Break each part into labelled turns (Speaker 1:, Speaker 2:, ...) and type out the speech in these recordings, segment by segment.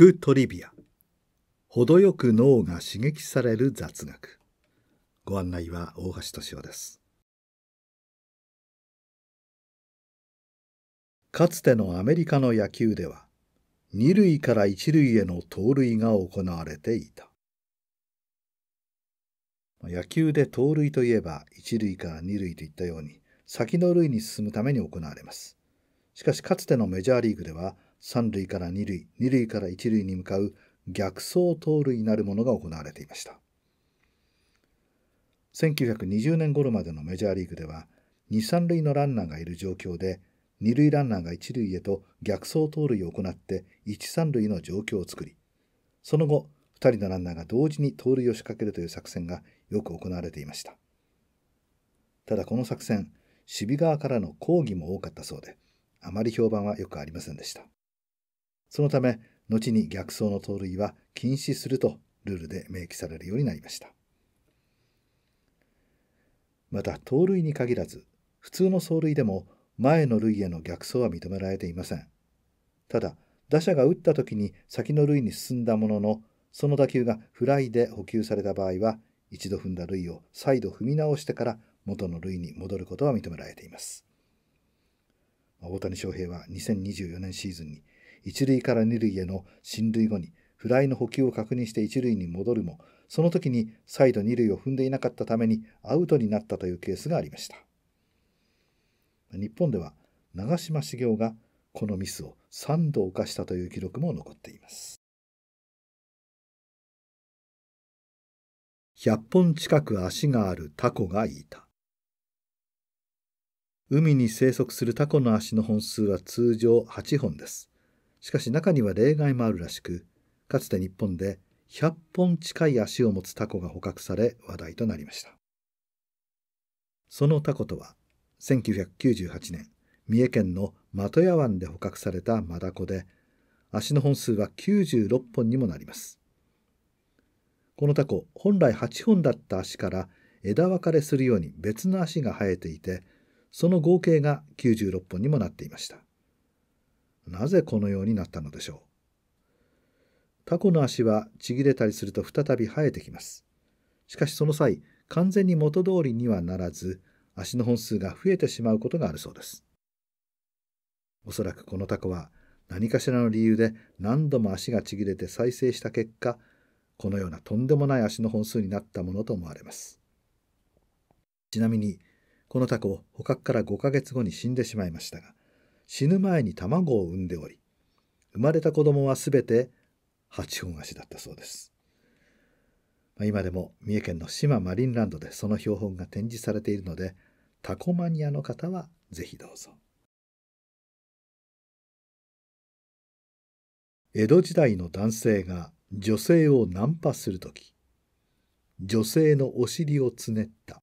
Speaker 1: クトリビア程よく脳が刺激される雑学ご案内は大橋敏夫です
Speaker 2: かつてのアメリカの野球では二塁から一塁への盗塁が行われていた野球で盗塁といえば一塁から二塁といったように先の塁に進むために行われますしかしかつてのメジャーリーグでは三塁から二塁、二塁から一塁に向かう逆走盗塁なるものが行われていました。1920年頃までのメジャーリーグでは、二三塁のランナーがいる状況で、二塁ランナーが一塁へと逆走盗塁を行って一三塁の状況を作り、その後、二人のランナーが同時に盗塁を仕掛けるという作戦がよく行われていました。ただこの作戦、守備側からの抗議も多かったそうで、あまり評判はよくありませんでした。そのため、後に逆走の盗塁は禁止するとルールで明記されるようになりました。また、盗塁に限らず、普通の走塁でも前の塁への逆走は認められていません。ただ、打者が打った時に先の塁に進んだものの、その打球がフライで補給された場合は、一度踏んだ塁を再度踏み直してから元の塁に戻ることは認められています。大谷翔平は2024年シーズンに一塁から二塁への進塁後にフライの補給を確認して一塁に戻るも、その時に再度二塁を踏んでいなかったためにアウトになったというケースがありました。日本では長嶋茂雄がこのミスを3度犯したという記録も残っています。
Speaker 1: 100本近く
Speaker 2: 足があるタコがいた。海に生息するタコの足の本数は通常8本です。しかし中には例外もあるらしく、かつて日本で100本近い足を持つタコが捕獲され話題となりました。そのタコとは、1998年、三重県の的屋湾で捕獲されたマダコで、足の本数は96本にもなります。このタコ、本来8本だった足から枝分かれするように別の足が生えていて、その合計が96本にもなっていました。なぜこのようになったのでしょうタコの足はちぎれたりすると再び生えてきますしかしその際完全に元通りにはならず足の本数が増えてしまうことがあるそうですおそらくこのタコは何かしらの理由で何度も足がちぎれて再生した結果このようなとんでもない足の本数になったものと思われますちなみにこのタコ捕獲から5ヶ月後に死んでしまいましたが死ぬ前に卵を産んでおり生まれた子供はすべて八本足だったそうです、まあ、今でも三重県の志摩マリンランドでその標本が展示されているのでタコマニアの方はぜひどうぞ
Speaker 1: 江戸時代の
Speaker 2: 男性が女性をナンパする時女性のお尻をつねった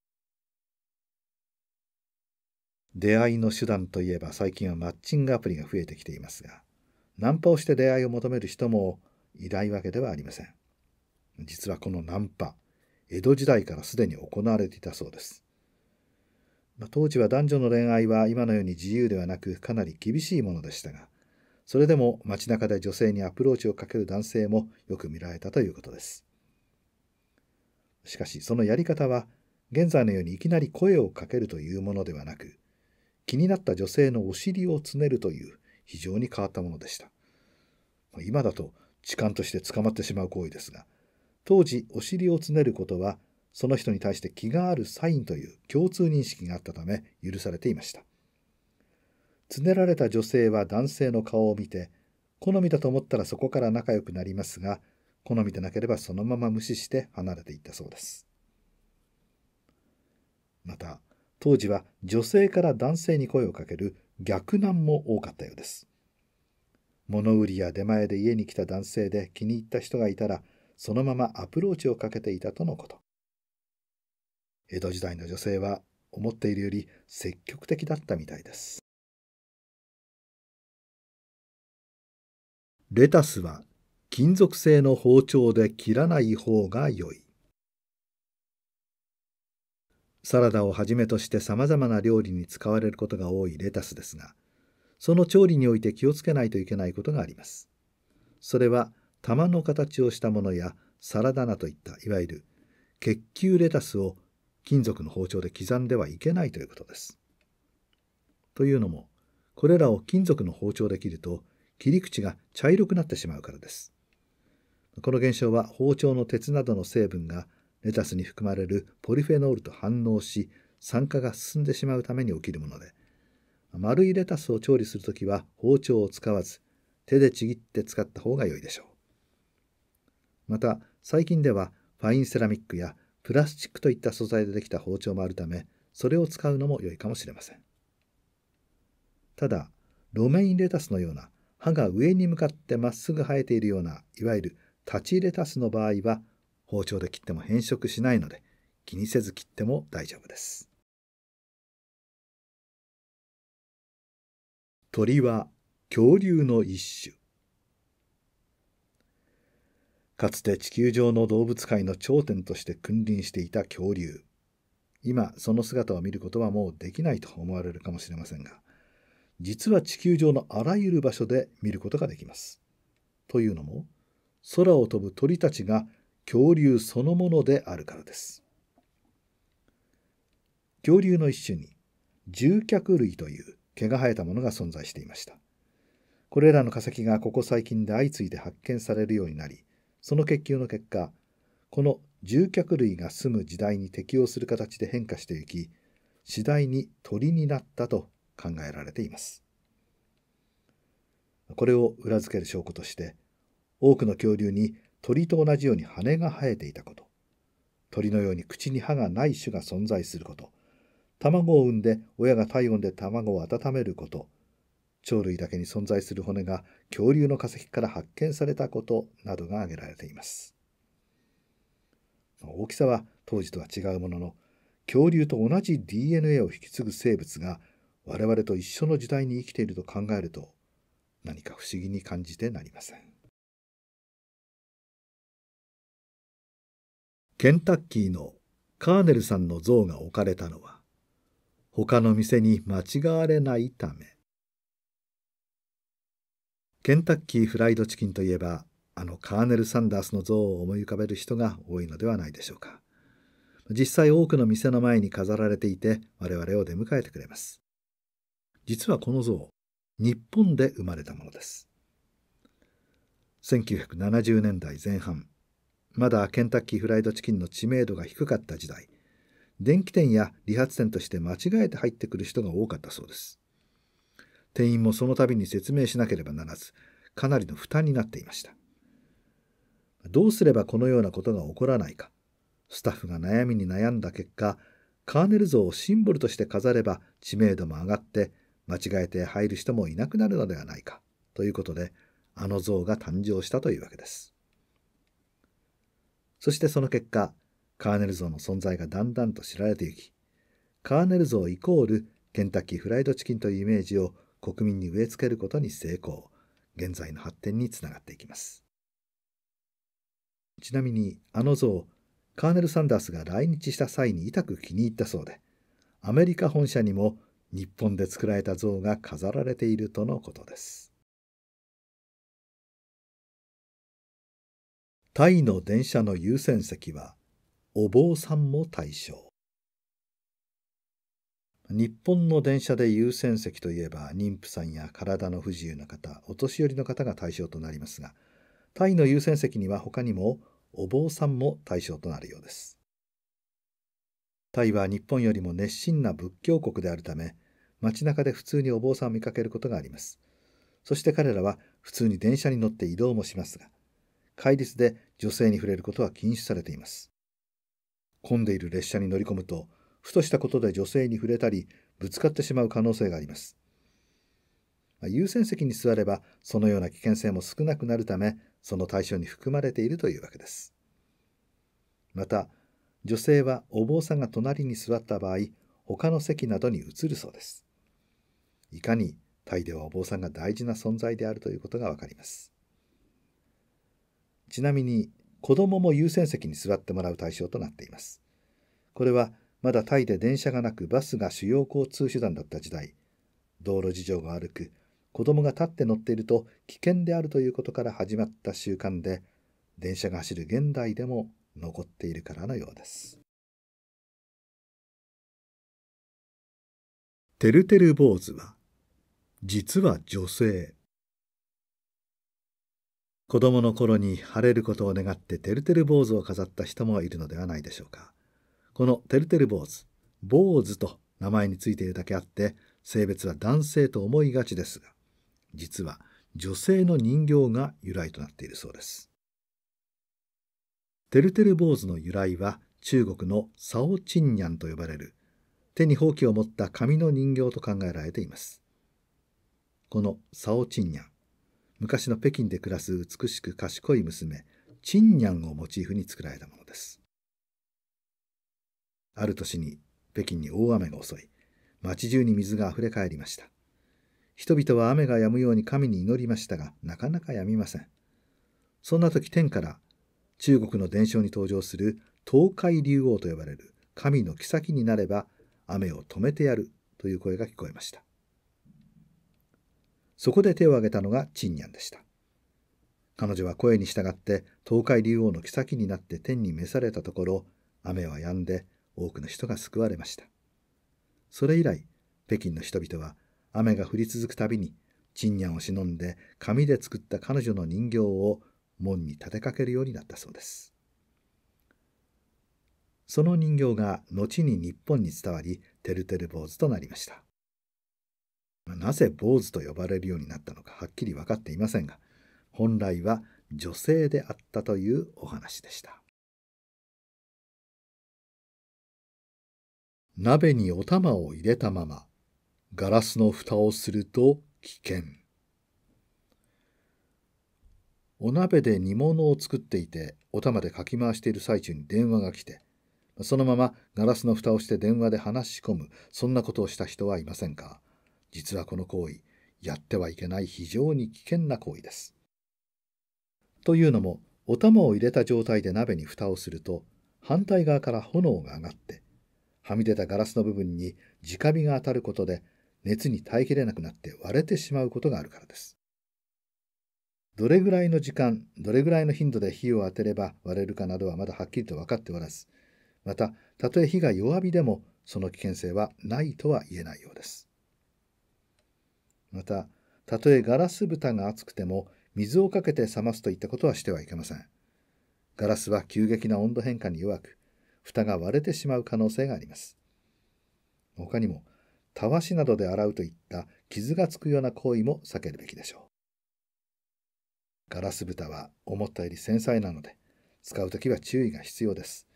Speaker 2: 出会いの手段といえば最近はマッチングアプリが増えてきていますがナンパをして出会いを求める人も偉大わけではありません実はこのナンパ江戸時代からすでに行われていたそうです、まあ、当時は男女の恋愛は今のように自由ではなくかなり厳しいものでしたがそれでも街中で女性にアプローチをかける男性もよく見られたということですしかしそのやり方は現在のようにいきなり声をかけるというものではなく気になった女性のお尻をつねるという非常に変わったものでした。今だと痴漢として捕まってしまう行為ですが、当時お尻をつねることはその人に対して気があるサインという共通認識があったため許されていました。つねられた女性は男性の顔を見て、好みだと思ったらそこから仲良くなりますが、好みでなければそのまま無視して離れていったそうです。また、当時は女性から男性に声をかける逆難も多かったようです。物売りや出前で家に来た男性で気に入った人がいたら、そのままアプローチをかけていたとのこと。江戸時代の女性は思っているより積極的だったみたいです。
Speaker 1: レタスは
Speaker 2: 金属製の包丁で切らない方が良い。サラダをはじめとしてさまざまな料理に使われることが多いレタスですがその調理において気をつけないといけないことがありますそれは玉の形をしたものやサラダ菜といったいわゆる血球レタスを金属の包丁で刻んではいけないということですというのもこれらを金属の包丁で切ると切り口が茶色くなってしまうからですこの現象は包丁の鉄などの成分がレタスに含まれるポリフェノールと反応し酸化が進んでしまうために起きるもので丸いレタスを調理する時は包丁を使わず手でちぎって使った方が良いでしょうまた最近ではファインセラミックやプラスチックといった素材でできた包丁もあるためそれを使うのも良いかもしれませんただロメインレタスのような刃が上に向かってまっすぐ生えているようないわゆる立ちレタスの場合は包丁で切っても変色しないので気に
Speaker 1: せず切っても大丈夫です。
Speaker 2: 鳥は恐竜の一種かつて地球上の動物界の頂点として君臨していた恐竜今その姿を見ることはもうできないと思われるかもしれませんが実は地球上のあらゆる場所で見ることができます。というのも空を飛ぶ鳥たちが恐竜そのものであるからです。恐竜の一種に獣脚類という毛が生えたものが存在していました。これらの化石がここ最近で相次いで発見されるようになり、その研究の結果、この獣脚類が住む時代に適応する形で変化していき、次第に鳥になったと考えられています。これを裏付ける証拠として、多くの恐竜に鳥と同じように羽が生えていたこと鳥のように口に歯がない種が存在すること卵を産んで親が体温で卵を温めること鳥類だけに存在する骨が恐竜の化石から発見されたことなどが挙げられています大きさは当時とは違うものの恐竜と同じ DNA を引き継ぐ生物が我々と一緒の時代に生きていると考えると何か不思議に感じてなりません。
Speaker 1: ケンタッキーのカーネル
Speaker 2: さんの像が置かれたのは他の店に間違われないためケンタッキーフライドチキンといえばあのカーネル・サンダースの像を思い浮かべる人が多いのではないでしょうか実際多くの店の前に飾られていて我々を出迎えてくれます実はこの像日本で生まれたものです1970年代前半まだケンタッキーフライドチキンの知名度が低かった時代電気店や理髪店として間違えて入ってくる人が多かったそうです店員もその度に説明しなければならずかなりの負担になっていましたどうすればこのようなことが起こらないかスタッフが悩みに悩んだ結果カーネル像をシンボルとして飾れば知名度も上がって間違えて入る人もいなくなるのではないかということであの像が誕生したというわけですそしてその結果、カーネル像の存在がだんだんと知られていき、カーネル像イコールケンタッキーフライドチキンというイメージを国民に植え付けることに成功、現在の発展につながっていきます。ちなみに、あの像、カーネル・サンダースが来日した際に痛く気に入ったそうで、アメリカ本社にも日本で作られた像が飾られているとのことです。タイの電車の優先席はお坊さんも対象日本の電車で優先席といえば妊婦さんや体の不自由な方お年寄りの方が対象となりますがタイの優先席には他にもお坊さんも対象となるようですタイは日本よりも熱心な仏教国であるため街中で普通にお坊さんを見かけることがありますそして彼らは普通に電車に乗って移動もしますが戒律で女性に触れることは禁止されています。混んでいる列車に乗り込むと、ふとしたことで女性に触れたり、ぶつかってしまう可能性があります。まあ、優先席に座れば、そのような危険性も少なくなるため、その対象に含まれているというわけです。また、女性はお坊さんが隣に座った場合、他の席などに移るそうです。いかにタイではお坊さんが大事な存在であるということがわかります。ちなみに子どもも優先席に座ってもらう対象となっています。これはまだタイで電車がなくバスが主要交通手段だった時代、道路事情が悪く、子供が立って乗っていると危険であるということから始まった習慣で、電車が走る現代でも残っているからのようです。
Speaker 1: てるてる坊主は、
Speaker 2: 実は女性。子供の頃に晴れることを願っててるてる坊主を飾った人もいるのではないでしょうか。このてるてる坊主、坊主と名前についているだけあって、性別は男性と思いがちですが、実は女性の人形が由来となっているそうです。てるてる坊主の由来は中国のサオチンニャンと呼ばれる、手にほうきを持った紙の人形と考えられています。このサオチンニャン、昔の北京で暮らす美しく賢い娘チンニャンをモチーフに作られたものですある年に北京に大雨が襲い町中に水があふれかえりました人々は雨が止むように神に祈りましたがなかなか止みませんそんな時天から中国の伝承に登場する東海竜王と呼ばれる神の妃になれば雨を止めてやるという声が聞こえましたそこで手を挙げたのがチンニャンでした。彼女は声に従って東海竜王の妃になって天に召されたところ、雨は止んで多くの人が救われました。それ以来、北京の人々は雨が降り続くたびに、チンニャンを忍んで紙で作った彼女の人形を門に立てかけるようになったそうです。その人形が後に日本に伝わり、てるてる坊主となりました。なぜ坊主と呼ばれるようになったのかはっきり分かっていませんが本来は女性
Speaker 1: であったというお話でした
Speaker 2: 鍋にお玉を入れたままガラスの蓋をすると危険お鍋で煮物を作っていてお玉でかき回している最中に電話が来てそのままガラスの蓋をして電話で話し込むそんなことをした人はいませんか実はこの行為、やってはいけない非常に危険な行為です。というのも、お玉を入れた状態で鍋に蓋をすると、反対側から炎が上がって、はみ出たガラスの部分に直火が当たることで、熱に耐えきれなくなって割れてしまうことがあるからです。どれぐらいの時間、どれぐらいの頻度で火を当てれば割れるかなどはまだはっきりと分かっておらず、また、たとえ火が弱火でも、その危険性はないとは言えないようです。またたとえガラス蓋が熱くても水をかけて冷ますといったことはしてはいけませんガラスは急激な温度変化に弱く蓋が割れてしまう可能性があります他にもたわしなどで洗うといった傷がつくような行為も避けるべきでしょうガラス蓋は思ったより繊細なので使うときは注意が必要です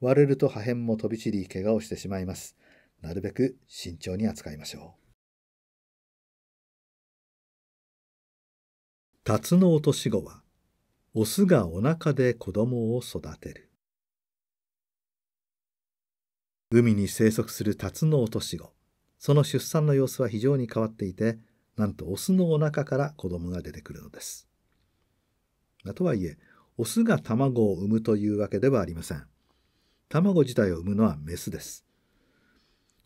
Speaker 2: 割れると破片も飛び散り怪我をしてしまいますなるべく慎重に扱いましょう
Speaker 1: タツノオトシゴは、
Speaker 2: オスがお腹で子供を育てる。海に生息するタツノオトシゴ。その出産の様子は非常に変わっていて、なんとオスのお腹から子供が出てくるのです。とはいえ、オスが卵を産むというわけではありません。卵自体を産むのはメスです。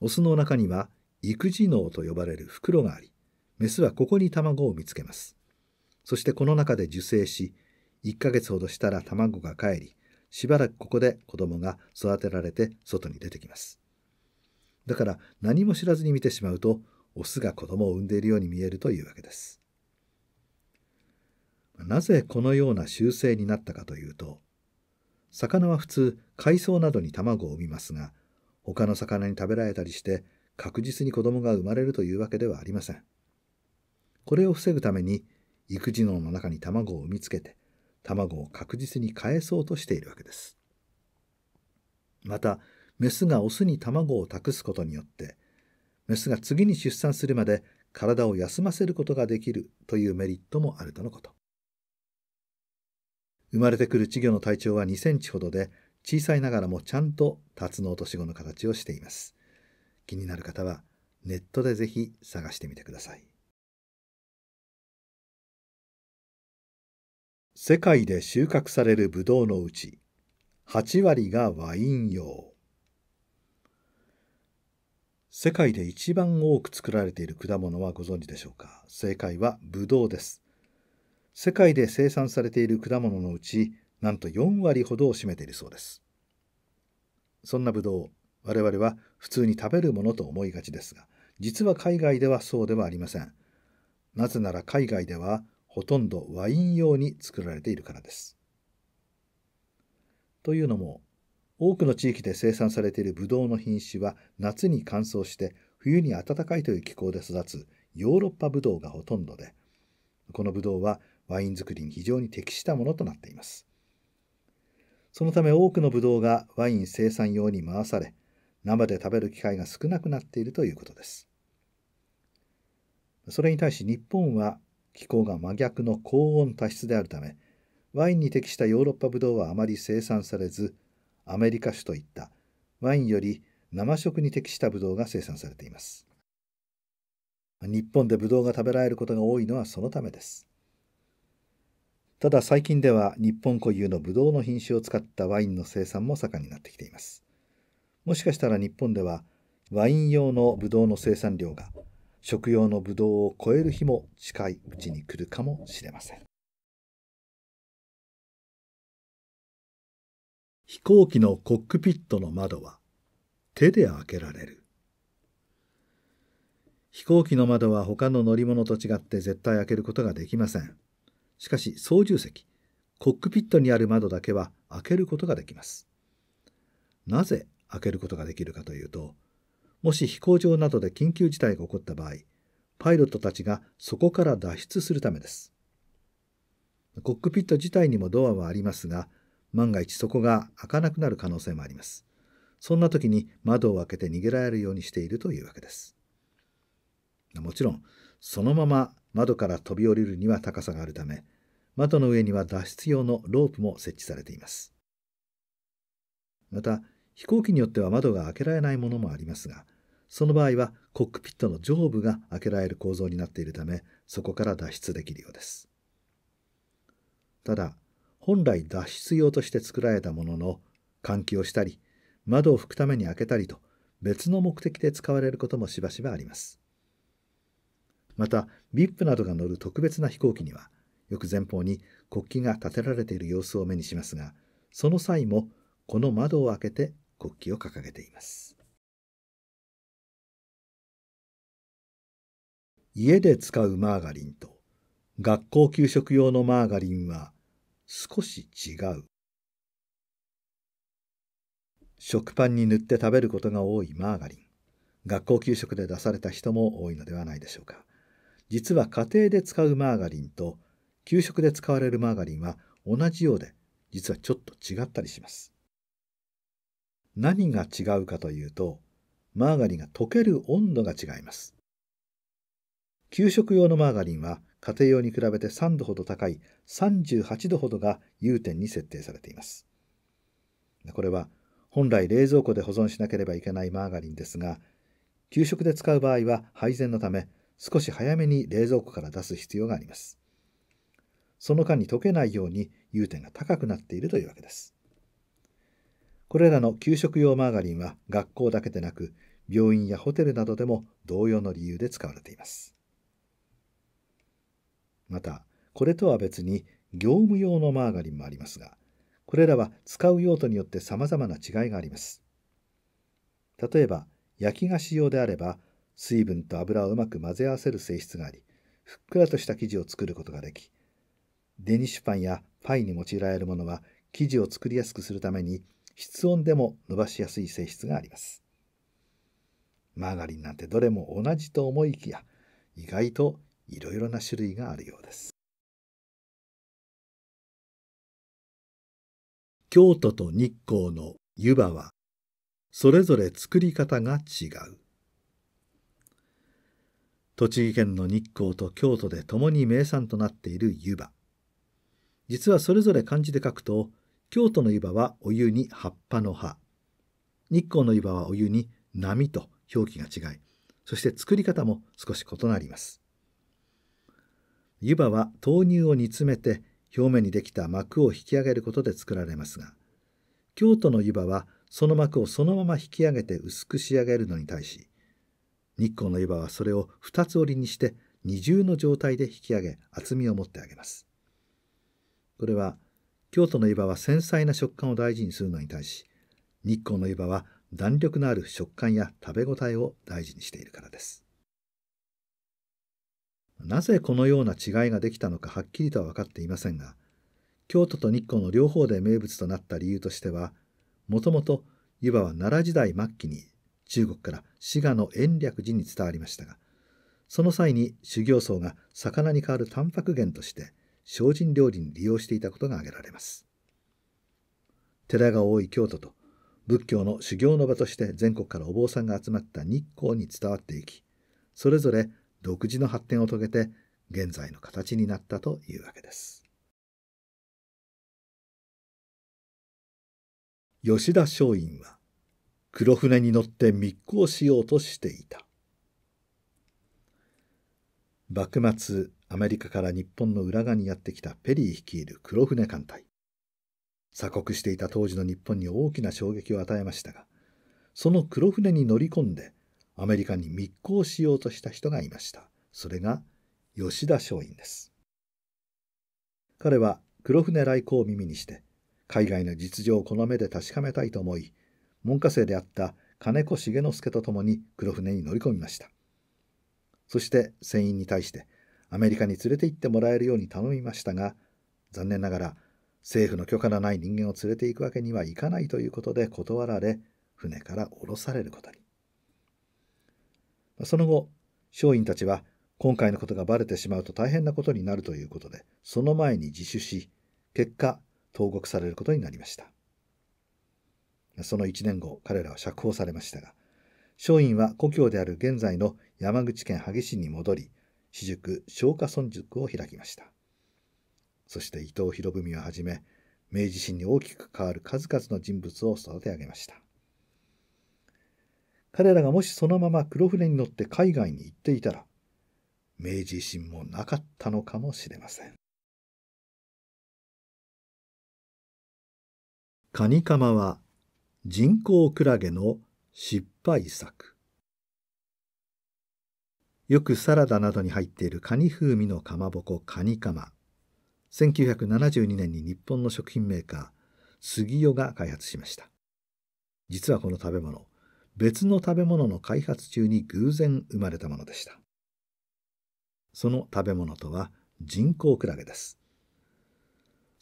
Speaker 2: オスのお腹には育児脳と呼ばれる袋があり、メスはここに卵を見つけます。そしてこの中で受精し、1ヶ月ほどしたら卵が帰り、しばらくここで子供が育てられて外に出てきます。だから何も知らずに見てしまうと、オスが子供を産んでいるように見えるというわけです。なぜこのような習性になったかというと、魚は普通海藻などに卵を産みますが、他の魚に食べられたりして確実に子供が生まれるというわけではありません。これを防ぐために育児脳の中に卵を産みつけて卵を確実に返そうとしているわけです。またメスがオスに卵を託すことによってメスが次に出産するまで体を休ませることができるというメリットもあるとのこと。生まれてくる稚魚の体長は2センチほどで小さいながらもちゃんとタツノオトシゴの形をしています。気になる方はネットでぜひ探してみてくだ
Speaker 1: さい。世界
Speaker 2: で収穫されるブドウのうち8割がワイン用世界で一番多く作られている果物はご存知でしょうか正解はブドウです世界で生産されている果物のうちなんと4割ほどを占めているそうですそんなブドウ我々は普通に食べるものと思いがちですが実は海外ではそうではありませんなぜなら海外ではほとんどワイン用に作られているからです。というのも多くの地域で生産されているブドウの品種は夏に乾燥して冬に暖かいという気候で育つヨーロッパブドウがほとんどでこのブドウはワイン作りに非常に適したものとなっています。そのため多くのブドウがワイン生産用に回され生で食べる機会が少なくなっているということです。それに対し日本は気候が真逆の高温多湿であるためワインに適したヨーロッパブドウはあまり生産されずアメリカ酒といったワインより生食に適したブドウが生産されています日本でブドウが食べられることが多いのはそのためですただ最近では日本固有のブドウの品種を使ったワインの生産も盛んになってきていますもしかしたら日本ではワイン用のブドウの生産量が食用のブドウを超える日も近いうちに来るかもしれません
Speaker 1: 飛行機のコックピットの窓は
Speaker 2: 手で開けられる飛行機の窓は他の乗り物と違って絶対開けることができませんしかし操縦席コックピットにある窓だけは開けることができますなぜ開けることができるかというともし飛行場などで緊急事態が起こった場合、パイロットたちがそこから脱出するためです。コックピット自体にもドアはありますが、万が一そこが開かなくなる可能性もあります。そんな時に窓を開けて逃げられるようにしているというわけです。もちろん、そのまま窓から飛び降りるには高さがあるため、窓の上には脱出用のロープも設置されています。また、飛行機によっては窓が開けられないものもありますがその場合はコックピットの上部が開けられる構造になっているためそこから脱出できるようですただ本来脱出用として作られたものの換気をしたり窓を拭くために開けたりと別の目的で使われることもしばしばありますまた VIP などが乗る特別な飛行機にはよく前方に国旗が立てられている様子を目にしますがその際もこの窓を開けて国旗を掲げ
Speaker 1: ています。
Speaker 2: 家で使うマーガリンと学校給食用のマーガリンは少し違う。食パンに塗って食べることが多いマーガリン。学校給食で出された人も多いのではないでしょうか。実は家庭で使うマーガリンと給食で使われるマーガリンは同じようで実はちょっと違ったりします。何が違うかというと、マーガリンが溶ける温度が違います。給食用のマーガリンは家庭用に比べて3度ほど高い38度ほどが融点に設定されています。これは本来冷蔵庫で保存しなければいけないマーガリンですが、給食で使う場合は配膳のため少し早めに冷蔵庫から出す必要があります。その間に溶けないように融点が高くなっているというわけです。これらの給食用マーガリンは学校だけでなく病院やホテルなどでも同様の理由で使われていますまたこれとは別に業務用のマーガリンもありますがこれらは使う用途によって様々な違いがあります例えば焼き菓子用であれば水分と油をうまく混ぜ合わせる性質がありふっくらとした生地を作ることができデニッシュパンやパイに用いられるものは生地を作りやすくするために室温でも伸ばしやすい性質があります。マーガリンなんてどれも同じと思いきや意外といろいろな種類があるようです。京都と日光の湯葉はそれぞれ作り方が違う栃木県の日光と京都で共に名産となっている湯葉実はそれぞれ漢字で書くと京都の湯葉はお湯に葉っぱの葉日光の湯葉はお湯に波と表記が違いそして作り方も少し異なります湯葉は豆乳を煮詰めて表面にできた膜を引き上げることで作られますが京都の湯葉はその膜をそのまま引き上げて薄く仕上げるのに対し日光の湯葉はそれを2つ折りにして二重の状態で引き上げ厚みを持ってあげますこれは京都の湯葉は繊細な食感を大事にするのに対し日光の湯葉は弾力のある食感や食べ応えを大事にしているからですなぜこのような違いができたのかはっきりとは分かっていませんが京都と日光の両方で名物となった理由としてはもともと湯葉は奈良時代末期に中国から滋賀の延暦寺に伝わりましたがその際に修行僧が魚に代わるタンパク源として精進料理に利用していたことが挙げられます寺が多い京都と仏教の修行の場として全国からお坊さんが集まった日光に伝わっていきそれぞれ独自の発展を遂げて現在の形になったというわけです
Speaker 1: 吉田松陰は黒
Speaker 2: 船に乗って密航しようとしていた幕末アメリカから日本の浦賀にやってきたペリー率いる黒船艦隊。鎖国していた当時の日本に大きな衝撃を与えましたが、その黒船に乗り込んでアメリカに密航しようとした人がいました。それが吉田松陰です。彼は黒船来航を耳にして、海外の実情をこの目で確かめたいと思い、門下生であった金子重之助と共に黒船に乗り込みました。そして船員に対して、アメリカに連れて行ってもらえるように頼みましたが残念ながら政府の許可のない人間を連れて行くわけにはいかないということで断られ船から降ろされることにその後松陰たちは今回のことがばれてしまうと大変なことになるということでその前に自首し結果投獄されることになりましたその1年後彼らは釈放されましたが松陰は故郷である現在の山口県萩市に戻り私塾昭和村塾を開きました。そして伊藤博文をはじめ、明治維新に大きく変わる数々の人物を育て上げました。彼らがもしそのまま黒船に乗って海外に行っていたら、明治維新もなかったのかもしれません。カニカマは人工クラゲの失敗作。よくサラダなどに入っているカニ風味のかまぼこカニカマ1972年に日本の食品メーカー杉代が開発しました実はこの食べ物別の食べ物の開発中に偶然生まれたものでしたその食べ物とは人工クラゲです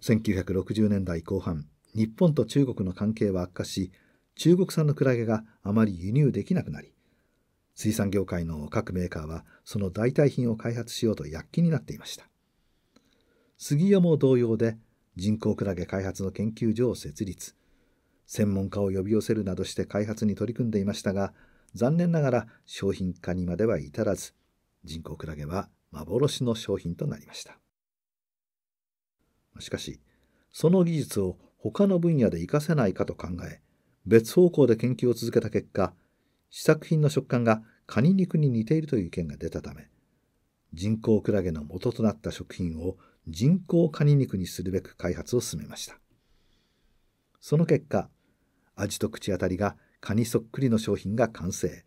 Speaker 2: 1960年代後半日本と中国の関係は悪化し中国産のクラゲがあまり輸入できなくなり水産業界の各メーカーはその代替品を開発しようと躍起になっていました杉山も同様で人工クラゲ開発の研究所を設立専門家を呼び寄せるなどして開発に取り組んでいましたが残念ながら商品化にまでは至らず人工クラゲは幻の商品となりましたしかしその技術を他の分野で活かせないかと考え別方向で研究を続けた結果試作品の食感がカニ肉に似ているという意見が出たため人工クラゲの元となった食品を人工カニ肉にするべく開発を進めましたその結果味と口当たりがカニそっくりの商品が完成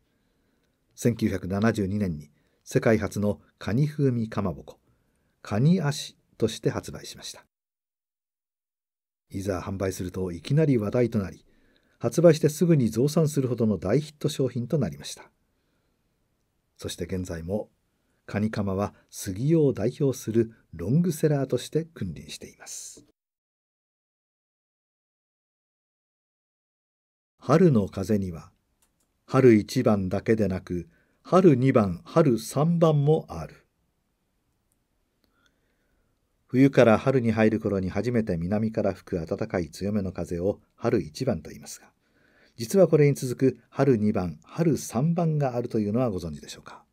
Speaker 2: 1972年に世界初のカニ風味かまぼこカニ足として発売しましたいざ販売するといきなり話題となり発売してすぐに増産するほどの大ヒット商品となりましたそして現在もカニカマは杉尾を代表するロングセラーとして君臨しています
Speaker 1: 春の風には
Speaker 2: 春一番だけでなく春二番春三番もある冬から春に入る頃に初めて南から吹く暖かい強めの風を春一番と言いますが、実はこれに続く春2番、春3番があるというのはご存知でしょうか。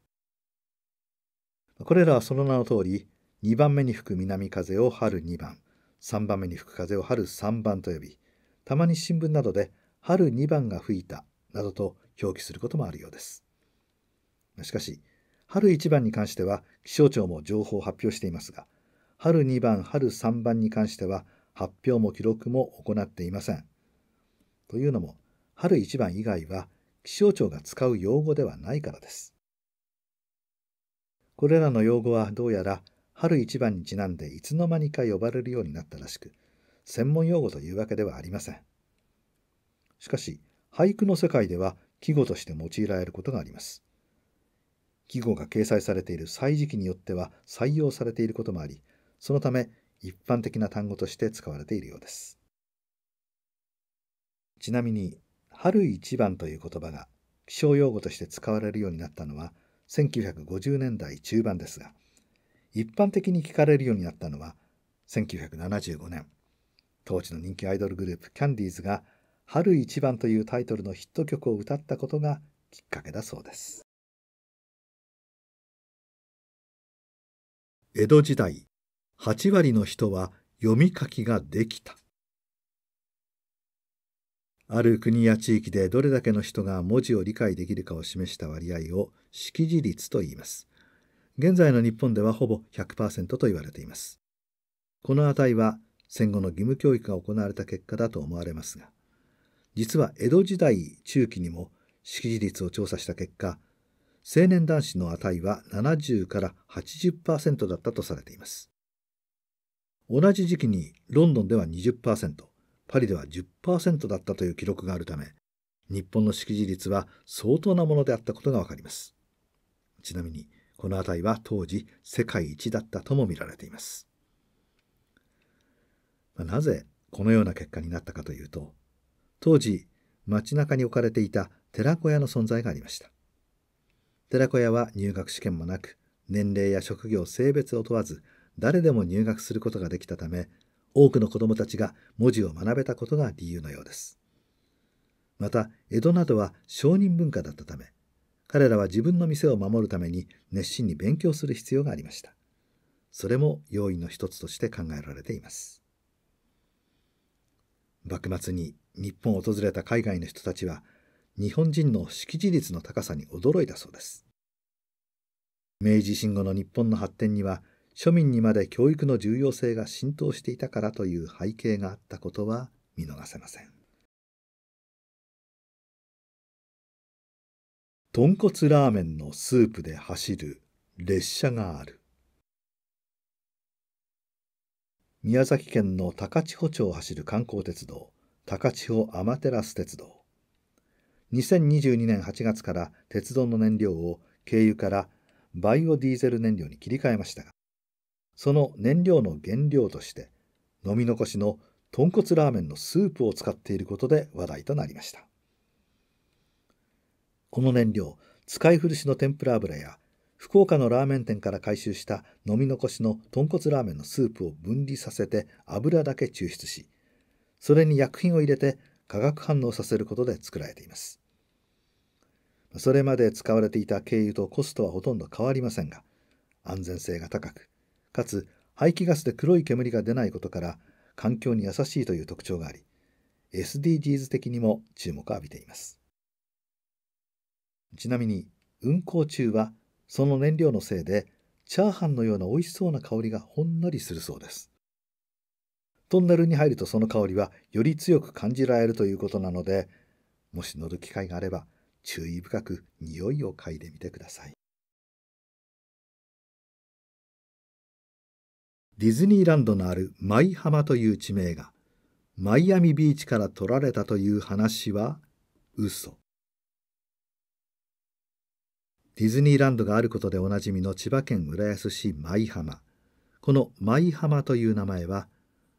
Speaker 2: これらはその名の通り、2番目に吹く南風を春2番、3番目に吹く風を春3番と呼び、たまに新聞などで春2番が吹いたなどと表記することもあるようです。しかし、春一番に関しては気象庁も情報を発表していますが、春2番、春3番に関しては発表も記録も行っていません。というのも、春1番以外は気象庁が使う用語ではないからです。これらの用語はどうやら春一番にちなんでいつの間にか呼ばれるようになったらしく、専門用語というわけではありません。しかし、俳句の世界では季語として用いられることがあります。季語が掲載されている歳時期によっては採用されていることもあり、そのため一般的な単語として使われているようですちなみに春一番という言葉が気象用語として使われるようになったのは1950年代中盤ですが一般的に聞かれるようになったのは1975年当時の人気アイドルグループキャンディーズが「春一番」というタイトルのヒット曲を歌ったことがきっかけだそうです江戸時代8割の人は読み書きができた。ある国や地域でどれだけの人が文字を理解できるかを示した割合を識字率と言います。現在の日本ではほぼ100%と言われています。この値は戦後の義務教育が行われた結果だと思われますが、実は江戸時代中期にも識字率を調査した結果、青年男子の値は70から80%だったとされています。同じ時期にロンドンでは20%パリでは10%だったという記録があるため日本の識字率は相当なものであったことが分かりますちなみにこの辺りは当時世界一だったとも見られていますなぜこのような結果になったかというと当時街中に置かれていた寺子屋の存在がありました寺子屋は入学試験もなく年齢や職業性別を問わず誰でも入学することができたため多くの子どもたちが文字を学べたことが理由のようですまた江戸などは商人文化だったため彼らは自分の店を守るために熱心に勉強する必要がありましたそれも要因の一つとして考えられています幕末に日本を訪れた海外の人たちは日本人の識字率の高さに驚いたそうです明治維新後の日本の発展には庶民にまで教育の重要性が浸透していたからという背景があったことは見逃せません豚骨ラーメンのスープで走る列車がある宮崎県の高千穂町を走る観光鉄道高千穂アマテラス鉄道2022年8月から鉄道の燃料を軽油からバイオディーゼル燃料に切り替えましたがその燃料の原料として飲み残しの豚骨ラーメンのスープを使っていることで話題となりましたこの燃料使い古しの天ぷら油や福岡のラーメン店から回収した飲み残しの豚骨ラーメンのスープを分離させて油だけ抽出しそれに薬品を入れて化学反応させることで作られていますそれまで使われていた軽油とコストはほとんど変わりませんが安全性が高くかつ排気ガスで黒い煙が出ないことから環境に優しいという特徴があり SDGs 的にも注目を浴びていますちなみに運行中はその燃料のせいでチャーハンのような美味しそうな香りがほんのりするそうですトンネルに入るとその香りはより強く感じられるということなのでもし乗る機会があれば注意深く匂いを嗅いでみてくださいディズニーランドのある舞浜という地名がマイアミビーチから取られたという話は嘘ディズニーランドがあることでおなじみの千葉県浦安市舞浜この舞浜という名前は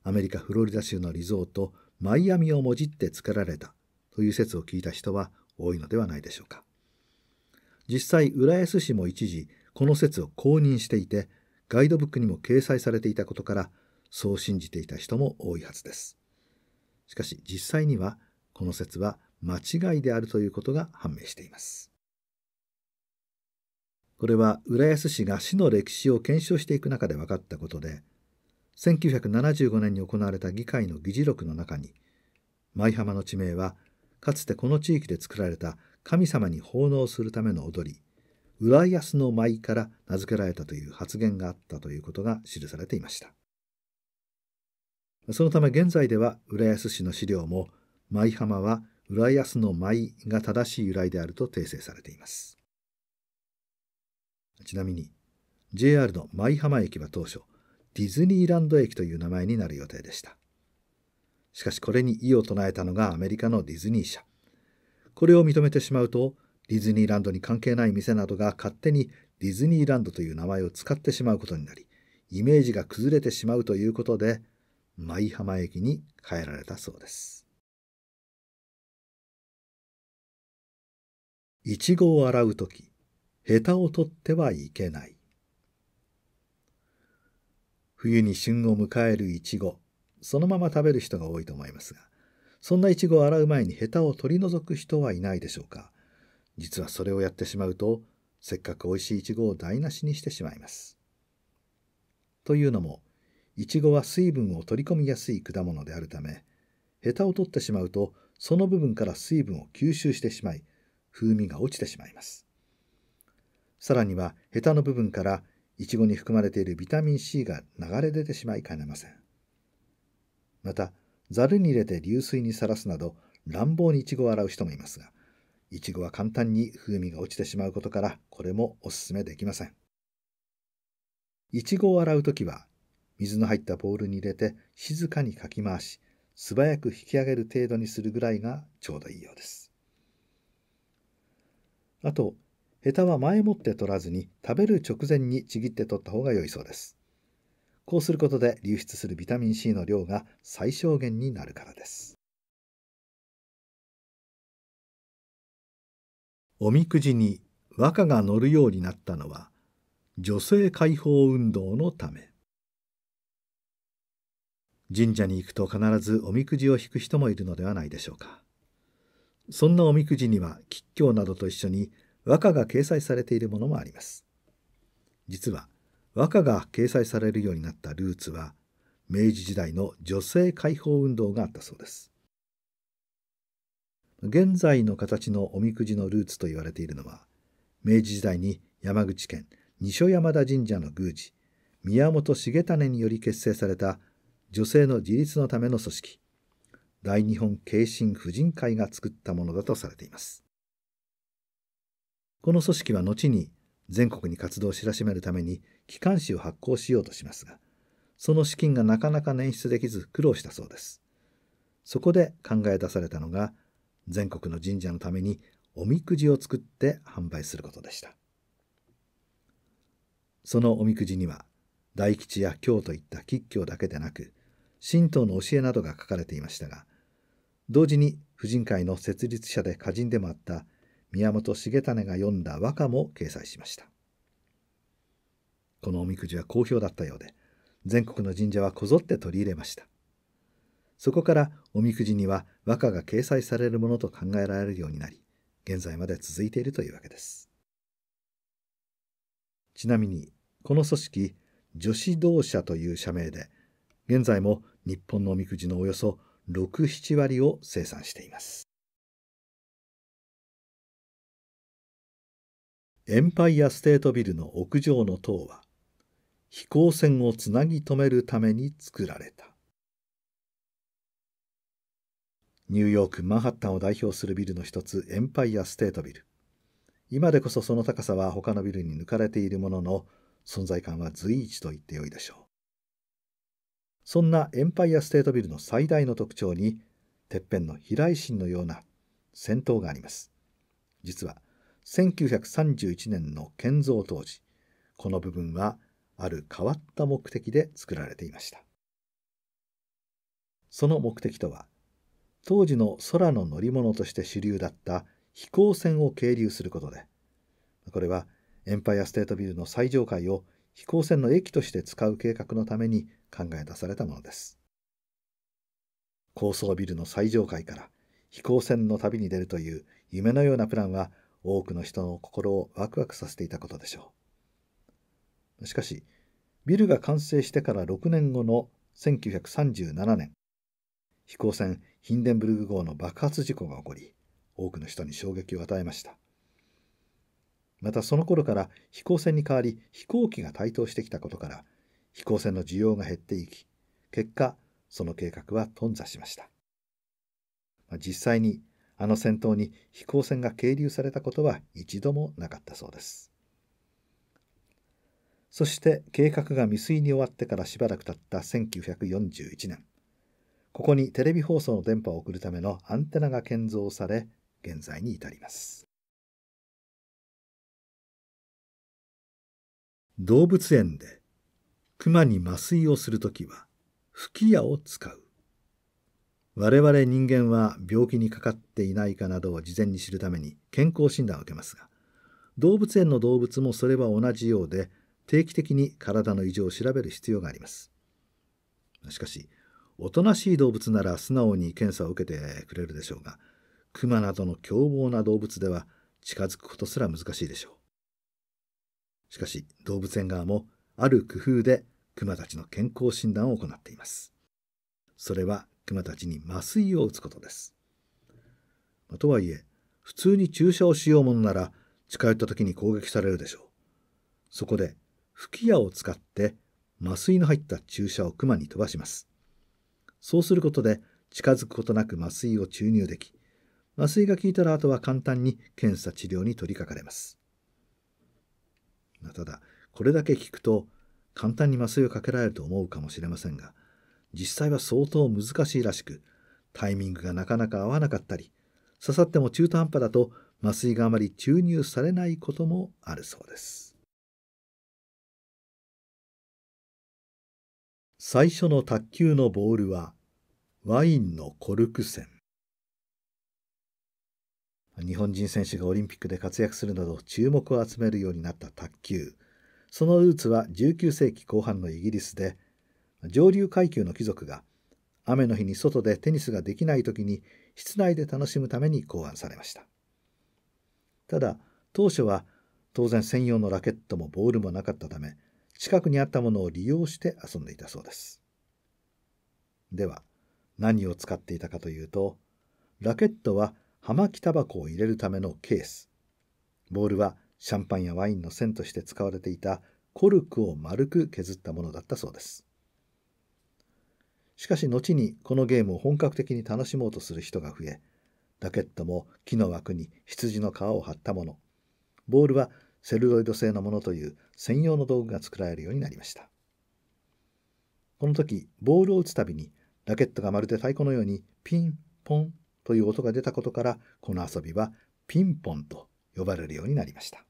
Speaker 2: アメリカ・フロリダ州のリゾートマイアミをもじって作られたという説を聞いた人は多いのではないでしょうか実際浦安市も一時この説を公認していてガイドブックにも掲載されていたことからそう信じていた人も多いはずです。しかし実際にはこの説は間違いであるということが判明しています。これは浦安市が市の歴史を検証していく中で分かったことで1975年に行われた議会の議事録の中に舞浜の地名はかつてこの地域で作られた神様に奉納するための踊り浦安の舞から名付けられたという発言があったということが記されていましたそのため現在では浦安市の資料も舞浜は浦安の舞が正しい由来であると訂正されていますちなみに JR の舞浜駅は当初ディズニーランド駅という名前になる予定でしたしかしこれに異を唱えたのがアメリカのディズニー社これを認めてしまうとディズニーランドに関係ない店などが勝手にディズニーランドという名前を使ってしまうことになり、イメージが崩れてしまうということで、舞浜駅に
Speaker 1: 変えられたそうです。
Speaker 2: いちごを洗うとき、ヘタを取ってはいけない。冬に旬を迎えるいちご、そのまま食べる人が多いと思いますが、そんないちごを洗う前にヘタを取り除く人はいないでしょうか。実はそれをやってしまうとせっかく美味しいイチゴを台無しにしてしまいます。というのもイチゴは水分を取り込みやすい果物であるためヘタを取ってしまうとその部分から水分を吸収してしまい風味が落ちてしまいます。さらにはヘタの部分からイチゴに含まれているビタミン C が流れ出てしまいかねません。また、ザルに入れて流水にさらすなど乱暴にイチゴを洗う人もいますが、いちごは簡単に風味が落ちてしまうことからこれもおすすめできませんいちごを洗う時は水の入ったボウルに入れて静かにかき回し素早く引き上げる程度にするぐらいがちょうどいいようですあとヘタは前もって取らずに食べる直前にちぎって取った方が良いそうですこうすることで流出するビタミン C の量が最小
Speaker 1: 限になるからです
Speaker 2: おみくじに和歌が載るようになったのは女性解放運動のため神社に行くと必ずおみくじを引く人もいるのではないでしょうかそんなおみくじには吉凶などと一緒に和歌が掲載されているものもあります実は和歌が掲載されるようになったルーツは明治時代の女性解放運動があったそうです現在の形のおみくじのルーツと言われているのは明治時代に山口県西山田神社の宮司宮本重種により結成された女性の自立のための組織大日本慶心婦人会が作ったものだとされていますこの組織は後に全国に活動を知らしめるために機関紙を発行しようとしますがその資金がなかなか捻出できず苦労したそうですそこで考え出されたのが全国の神社のためにおみくじを作って販売することでしたそのおみくじには大吉や京といった吉凶だけでなく神道の教えなどが書かれていましたが同時に婦人会の設立者で歌人でもあった宮本重種が読んだ和歌も掲載しましたこのおみくじは好評だったようで全国の神社はこぞって取り入れましたそこからおみくじには和歌が掲載されるものと考えられるようになり、現在まで続いているというわけです。ちなみに、この組織、女子同社という社名で、現在も日本のおみくじのおよそ6、7割を生産しています。エンパイアステートビルの屋上の塔は、飛行船をつなぎ止めるために作られた。ニューヨーク・マンハッタンを代表するビルの一つ、エンパイア・ステートビル。今でこそその高さは他のビルに抜かれているものの、存在感は随一と言ってよいでしょう。そんなエンパイア・ステートビルの最大の特徴に、てっぺんの飛来心のような戦闘があります。実は、1931年の建造当時、この部分はある変わった目的で作られていました。その目的とは、当時の空の乗り物として主流だった飛行船を係留することでこれはエンパイアステートビルの最上階を飛行船の駅として使う計画のために考え出されたものです高層ビルの最上階から飛行船の旅に出るという夢のようなプランは多くの人の心をワクワクさせていたことでしょうしかしビルが完成してから6年後の1937年飛行船ヒンデンブルグ号の爆発事故が起こり多くの人に衝撃を与えましたまたその頃から飛行船に代わり飛行機が台頭してきたことから飛行船の需要が減っていき結果その計画は頓挫しました、まあ、実際にあの戦闘に飛行船が係留されたことは一度もなかったそうですそして計画が未遂に終わってからしばらく経った1941年ここにテレビ放送の電波を送るためのアンテナが建造され現在に至ります
Speaker 1: 動物園で
Speaker 2: 熊に麻酔をするときは吹き矢を使う我々人間は病気にかかっていないかなどを事前に知るために健康診断を受けますが動物園の動物もそれは同じようで定期的に体の異常を調べる必要がありますしかしおとなしい動物なら素直に検査を受けてくれるでしょうが熊などの凶暴な動物では近づくことすら難しいでしょうしかし動物園側もある工夫で熊たちの健康診断を行っていますそれは熊たちに麻酔を打つことですとはいえ普通に注射をしようものなら近寄った時に攻撃されるでしょうそこで吹き矢を使って麻酔の入った注射を熊に飛ばしますそうすることで近づくことなく麻酔を注入でき麻酔が効いたらあとは簡単に検査治療に取りかかれます、ただこれだけ聞くと簡単に麻酔をかけられると思うかもしれませんが実際は相当難しいらしくタイミングがなかなか合わなかったり刺さっても中途半端だと麻酔があまり注入されないこともあるそうです。
Speaker 1: 最初の卓球のボールはワ
Speaker 2: インのコルク栓日本人選手がオリンピックで活躍するなど注目を集めるようになった卓球そのルーツは19世紀後半のイギリスで上流階級の貴族が雨の日に外でテニスができない時に室内で楽しむために考案されましたただ当初は当然専用のラケットもボールもなかったため近くにあったものを利用して遊んでいたそうですでは何を使っていたかというとラケットは葉巻タバコを入れるためのケースボールはシャンパンやワインの線として使われていたコルクを丸く削ったものだったそうですしかし後にこのゲームを本格的に楽しもうとする人が増えラケットも木の枠に羊の皮を張ったものボールはセルロイド製のものという専用の道具が作られるようになりましたこの時ボールを打つたびにラケットがまるで太鼓のようにピンポンという音が出たことからこの遊びはピンポンと呼ばれるようになりました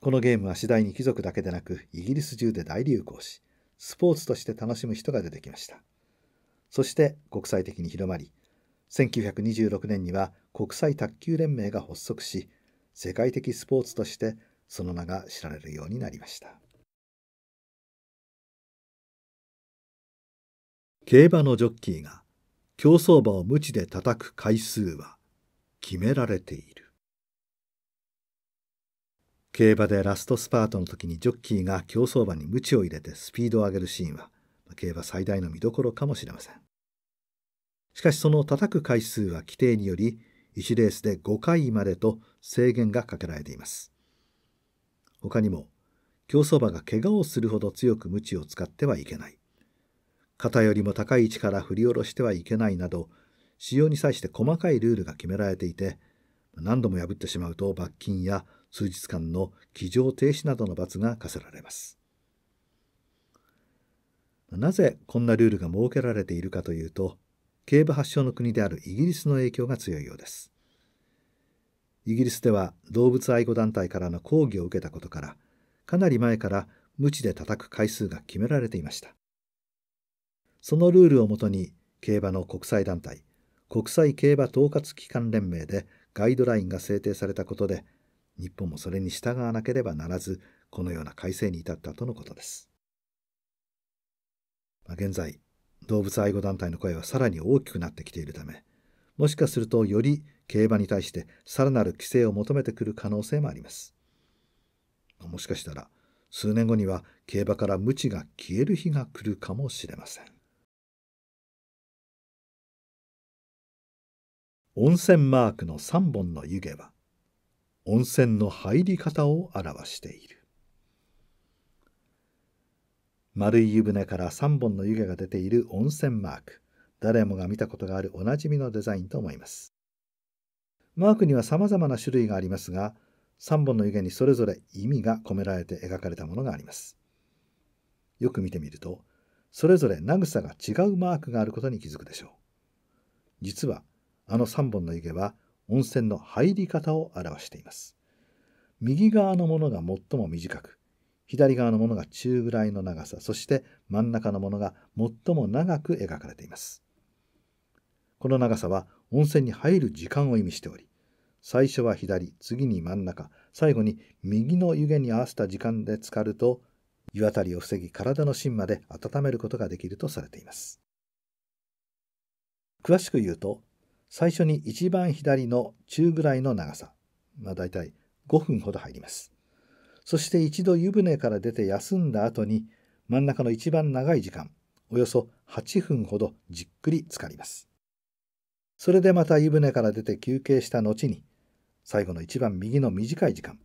Speaker 2: このゲームは次第に貴族だけでなくイギリス中で大流行しスポーツとして楽しむ人が出てきましたそして国際的に広まり1926年には国際卓球連盟が発足し世界的スポーツとしてその名が知られるようになりました競馬のジョッキーが競走馬を無知で叩く回数は決められている競馬でラストスパートの時にジョッキーが競走馬に無知を入れてスピードを上げるシーンは競馬最大の見どころかもしれませんしかしその叩く回数は規定により1レースで5回までと制限がかけられています。他にも、競走馬が怪我をするほど強く鞭を使ってはいけない。肩よりも高い位置から振り下ろしてはいけないなど、使用に際して細かいルールが決められていて、何度も破ってしまうと罰金や数日間の騎乗停止などの罰が課せられます。なぜこんなルールが設けられているかというと、競馬発祥の国であるイギリスの影響が強いようですイギリスでは動物愛護団体からの抗議を受けたことからかなり前から知で叩く回数が決められていましたそのルールをもとに競馬の国際団体国際競馬統括機関連盟でガイドラインが制定されたことで日本もそれに従わなければならずこのような改正に至ったとのことです、まあ、現在動物愛護団体の声はさらに大きくなってきているためもしかするとより競馬に対してさらなる規制を求めてくる可能性もありますもしかしたら数年後には競馬から無知が消える日が来るかもしれません
Speaker 1: 温泉マークの3
Speaker 2: 本の湯気は温泉の入り方を表している丸い湯船から3本の湯気が出ている温泉マーク。誰もが見たことがあるおなじみのデザインと思います。マークにはさまざまな種類がありますが、3本の湯気にそれぞれ意味が込められて描かれたものがあります。よく見てみると、それぞれ長さが違うマークがあることに気づくでしょう。実は、あの3本の湯気は温泉の入り方を表しています。右側のものが最も短く、左側のものが中ぐらいの長さそして真ん中のものが最も長く描かれていますこの長さは温泉に入る時間を意味しており最初は左次に真ん中最後に右の湯気に合わせた時間で浸かると湯あたりを防ぎ体の芯まで温めることができるとされています詳しく言うと最初に一番左の中ぐらいの長さまあ大体5分ほど入りますそして一度湯船から出て休んだ後に真ん中の一番長い時間およそ8分ほどじっくり浸かりますそれでまた湯船から出て休憩した後に最後の一番右の短い時間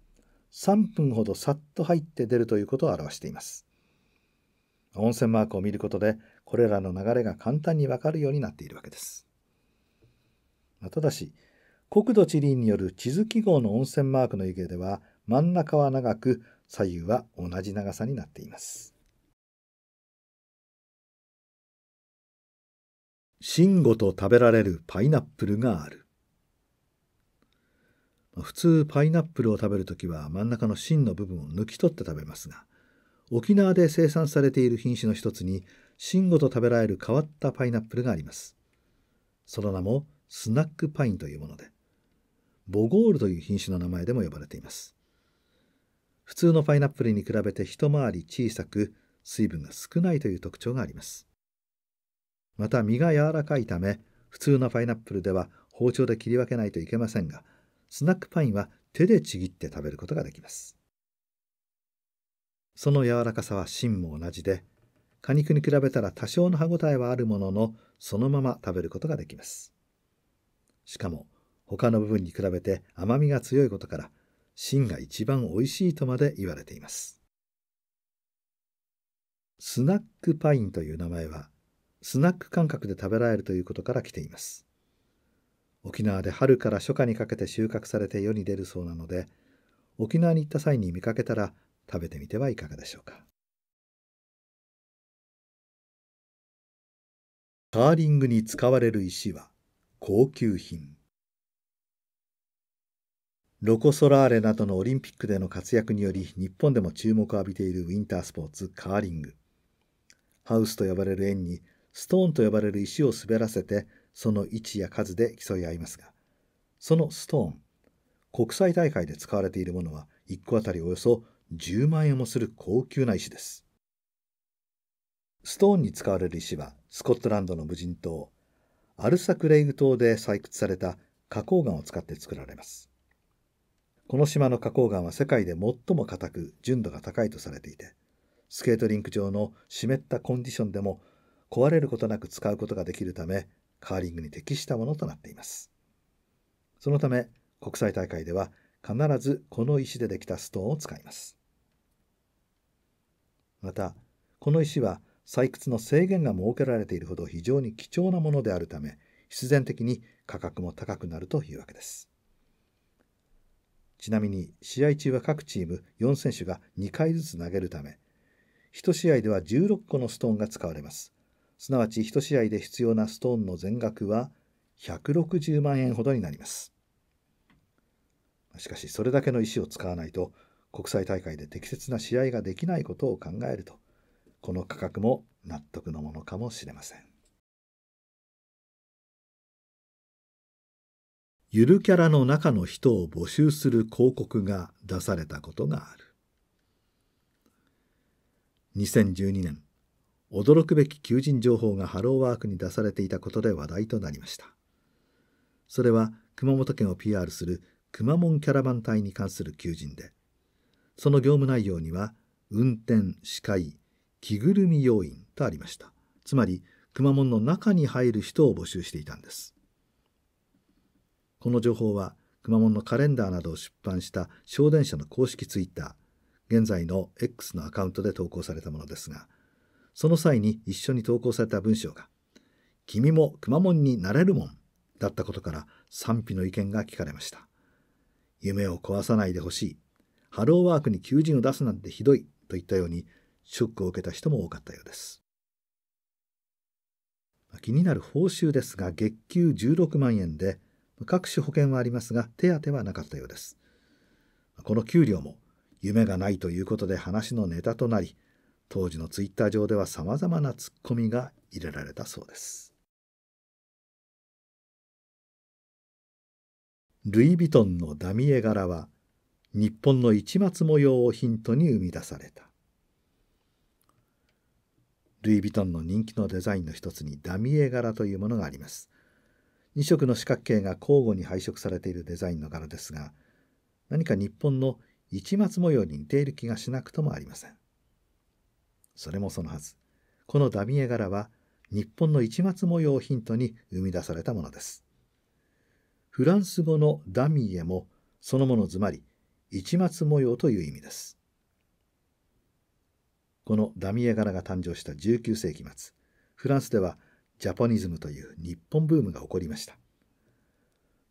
Speaker 2: 3分ほどさっと入って出るということを表しています温泉マークを見ることでこれらの流れが簡単にわかるようになっているわけです、ただし国土地理院による地図記号の温泉マークの湯気では真ん中は長く左右は同じ長さになっています。芯ごと食べられるパイナップルがある。普通パイナップルを食べる時は真ん中の芯の部分を抜き取って食べますが沖縄で生産されている品種の一つに芯ごと食べられる変わったパイナップルがありますその名もスナックパインというものでボゴールという品種の名前でも呼ばれています普通のパイナップルに比べて一回り小さく水分が少ないという特徴がありますまた身が柔らかいため普通のパイナップルでは包丁で切り分けないといけませんがスナックパインは手でちぎって食べることができますその柔らかさは芯も同じで果肉に比べたら多少の歯ごたえはあるもののそのまま食べることができますしかも他の部分に比べて甘みが強いことから芯が一番おいしいとまで言われています。スナックパインという名前は、スナック感覚で食べられるということから来ています。沖縄で春から初夏にかけて収穫されて世に出るそうなので、沖縄に行った際に見かけたら食べてみて
Speaker 1: はいかがでしょうか。
Speaker 2: カーリングに使われる石は高級品。ロコ・ソラーレなどのオリンピックでの活躍により日本でも注目を浴びているウィンタースポーツカーリングハウスと呼ばれる円にストーンと呼ばれる石を滑らせてその位置や数で競い合いますがそのストーン国際大会で使われているものは1個あたりおよそ10万円もする高級な石ですストーンに使われる石はスコットランドの無人島アルサクレイグ島で採掘された花崗岩を使って作られますこの島の花崗岩は世界で最も硬く純度が高いとされていてスケートリンク上の湿ったコンディションでも壊れることなく使うことができるためカーリングに適したものとなっていますそのため国際大会では必ずこの石でできたストーンを使いますまたこの石は採掘の制限が設けられているほど非常に貴重なものであるため必然的に価格も高くなるというわけですちなみに試合中は各チーム4選手が2回ずつ投げるため1試合では16個のストーンが使われますすなわち1試合で必要なストーンの全額は160万円ほどになりますしかしそれだけの石を使わないと国際大会で適切な試合ができないことを考えるとこの価格も納得のものかもしれません。
Speaker 1: ゆるキャラの中
Speaker 2: の人を募集する広告が出されたことがある2012年驚くべき求人情報がハローワークに出されていたことで話題となりましたそれは熊本県を PR するくまモンキャラバン隊に関する求人でその業務内容には運転司会着ぐるみ要員とありましたつまりくまモンの中に入る人を募集していたんですこの情報は熊本のカレンダーなどを出版した省電車の公式ツイッター、現在の X のアカウントで投稿されたものですが、その際に一緒に投稿された文章が、君も熊ンになれるもんだったことから賛否の意見が聞かれました。夢を壊さないでほしい。ハローワークに求人を出すなんてひどいといったようにショックを受けた人も多かったようです。気になる報酬ですが月給16万円で各種保険はありますが手当はなかったようですこの給料も夢がないということで話のネタとなり当時のツイッター上ではさまざまなツッコミが入れられたそうで
Speaker 1: すルイ・ヴ
Speaker 2: ィトンのダミエ柄は日本の市松模様をヒントに生み出されたルイ・ヴィトンの人気のデザインの一つにダミエ柄というものがあります2色の四角形が交互に配色されているデザインの柄ですが何か日本の市松模様に似ている気がしなくともありませんそれもそのはずこのダミエ柄は日本の市松模様をヒントに生み出されたものですフランス語のダミエもそのものずまり市松模様という意味ですこのダミエ柄が誕生した19世紀末フランスではジャポニズムという日本ブームが起こりました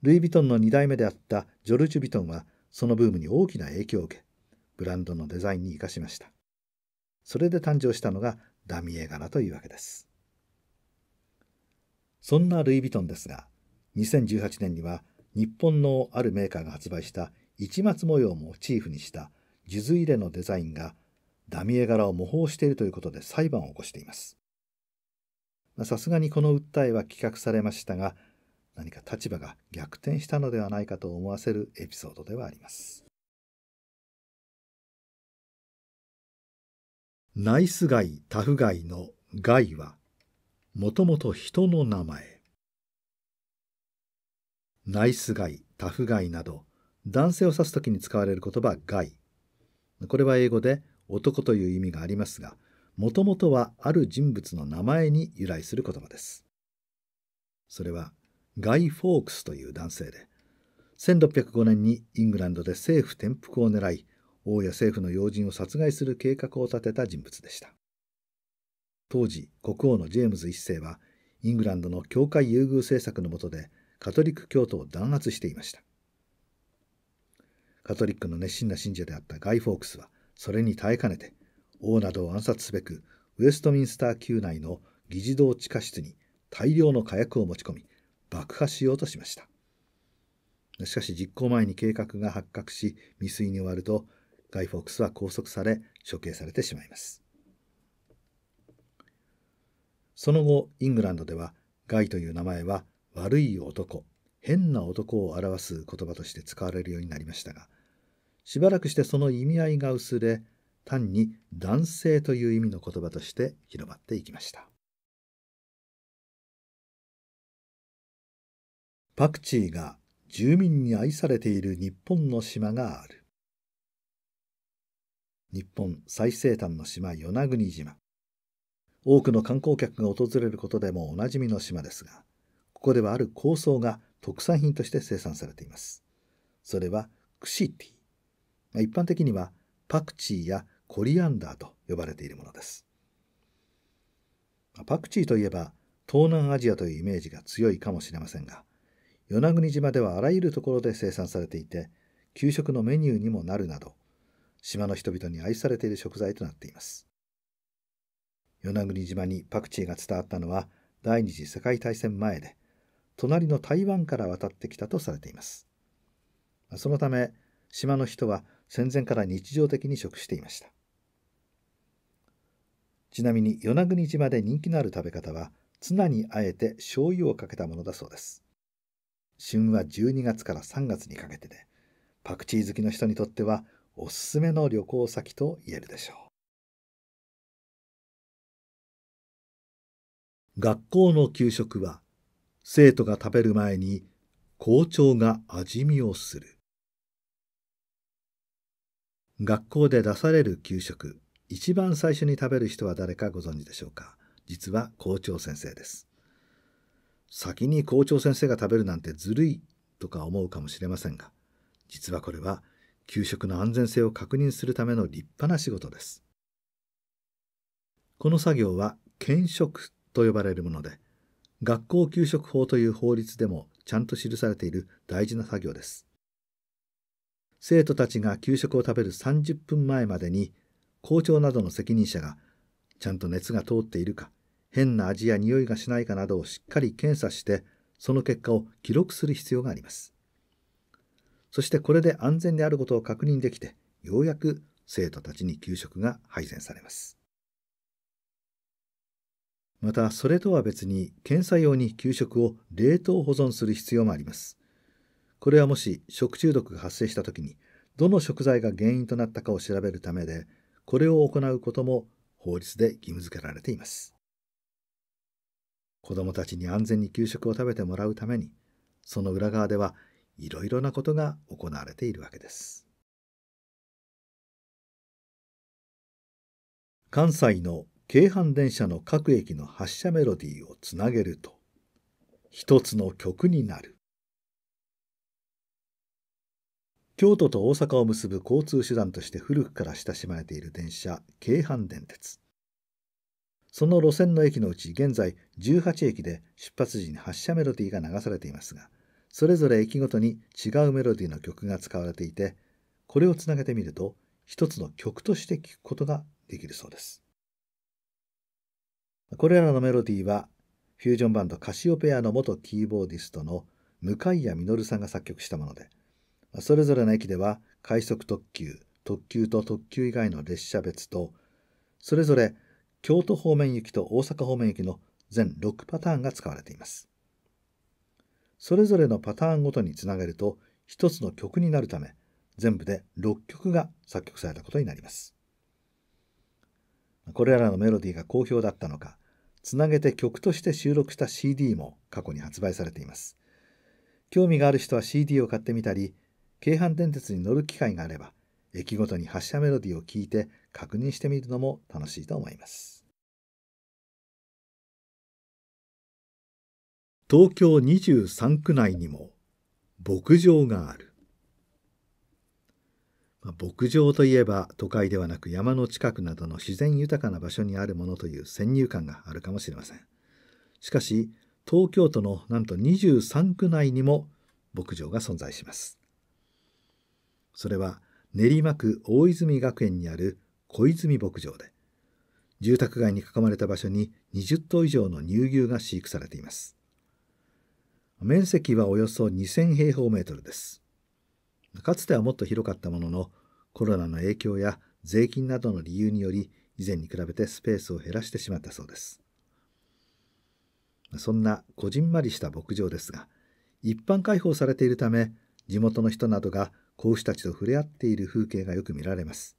Speaker 2: ルイ・ヴィトンの2代目であったジョルジュ・ヴィトンはそのブームに大きな影響を受けブランドのデザインに生かしましたそれで誕生したのがダミエ柄というわけですそんなルイ・ヴィトンですが2018年には日本のあるメーカーが発売した市松模様をモチーフにした数珠入れのデザインがダミエ柄を模倣しているということで裁判を起こしていますさすがにこの訴えは棄却されましたが何か立場が逆転したのではないかと思わせるエピソードではありますナイスガイタフガイの「ガイ」はもともと人の名前ナイスガイタフガイなど男性を指す時に使われる言葉「ガイ」これは英語で「男」という意味がありますが「もともとはある人物の名前に由来する言葉です。それはガイ・フォークスという男性で、1605年にイングランドで政府転覆を狙い、王や政府の要人を殺害する計画を立てた人物でした。当時、国王のジェームズ一世は、イングランドの教会優遇政策の下で、カトリック教徒を弾圧していました。カトリックの熱心な信者であったガイ・フォークスは、それに耐えかねて、王などを暗殺すべくウェストミンスター宮内の議事堂地下室に大量の火薬を持ち込み爆破しようとしましたしかし実行前に計画が発覚し未遂に終わるとガイ・フォックスは拘束され処刑されてしまいますその後イングランドではガイという名前は悪い男変な男を表す言葉として使われるようになりましたがしばらくしてその意味合いが薄れ単に男性という意味の言葉として広まっていきました
Speaker 1: パクチーが住民に愛さ
Speaker 2: れている日本の島がある日本最西端の島与那国島多くの観光客が訪れることでもおなじみの島ですがここではある構想が特産品として生産されていますそれはクシティ一般的にはパクチーやコリアンダーと呼ばれているものです。パクチーといえば東南アジアというイメージが強いかもしれませんが、与那国島ではあらゆるところで生産されていて、給食のメニューにもなるなど、島の人々に愛されている食材となっています。与那国島にパクチーが伝わったのは第二次世界大戦前で、隣の台湾から渡ってきたとされています。そのため、島の人は戦前から日常的に食していました。ちなみに与那国島で人気のある食べ方はツナにあえて醤油をかけたものだそうです旬は12月から3月にかけてでパクチー好きの人にとってはおすすめの旅行先と言えるでしょ
Speaker 1: う学校の
Speaker 2: 給食は生徒が食べる前に校長が味見をする学校で出される給食一番最初に食べる人は誰かご存知でしょうか実は校長先生です先に校長先生が食べるなんてずるいとか思うかもしれませんが実はこれは給食の安全性を確認するための立派な仕事ですこの作業は検食と呼ばれるもので学校給食法という法律でもちゃんと記されている大事な作業です生徒たちが給食を食べる30分前までに校長などの責任者がちゃんと熱が通っているか変な味や匂いがしないかなどをしっかり検査してその結果を記録する必要がありますそしてこれで安全であることを確認できてようやく生徒たちに給食が配膳されますまたそれとは別に検査用に給食を冷凍保存する必要もありますこれはもし食中毒が発生した時にどの食材が原因となったかを調べるためでこれを行うことも法律で義務付けられています子どもたちに安全に給食を食べてもらうためにその裏側ではいろいろなことが
Speaker 1: 行われているわけです
Speaker 2: 関西の京阪電車の各駅の発車メロディーをつなげると一つの曲になる京都と大阪を結ぶ交通手段として古くから親しまれている電車京阪電鉄その路線の駅のうち現在18駅で出発時に発車メロディーが流されていますがそれぞれ駅ごとに違うメロディーの曲が使われていてこれをつなげてみると一つの曲として聴くことができるそうですこれらのメロディーはフュージョンバンドカシオペアの元キーボーディストの向谷実さんが作曲したものでそれぞれの駅では快速特急、特急と特急以外の列車別と、それぞれ京都方面行きと大阪方面行きの全6パターンが使われています。それぞれのパターンごとにつなげると一つの曲になるため、全部で6曲が作曲されたことになります。これらのメロディーが好評だったのか、つなげて曲として収録した CD も過去に発売されています。興味がある人は CD を買ってみたり、京阪電鉄に乗る機会があれば駅ごとに発車メロディーを聞いて確認して
Speaker 1: みるのも楽しいと思います
Speaker 2: 東京23区内にも牧場がある牧場といえば都会ではなく山の近くなどの自然豊かな場所にあるものという先入観があるかもしれませんしかし東京都のなんと23区内にも牧場が存在しますそれは練馬区大泉学園にある小泉牧場で、住宅街に囲まれた場所に20頭以上の乳牛が飼育されています。面積はおよそ2000平方メートルです。かつてはもっと広かったものの、コロナの影響や税金などの理由により、以前に比べてスペースを減らしてしまったそうです。そんなこじんまりした牧場ですが、一般開放されているため、地元の人などが子牛たちと触れ合っている風景がよく見られます。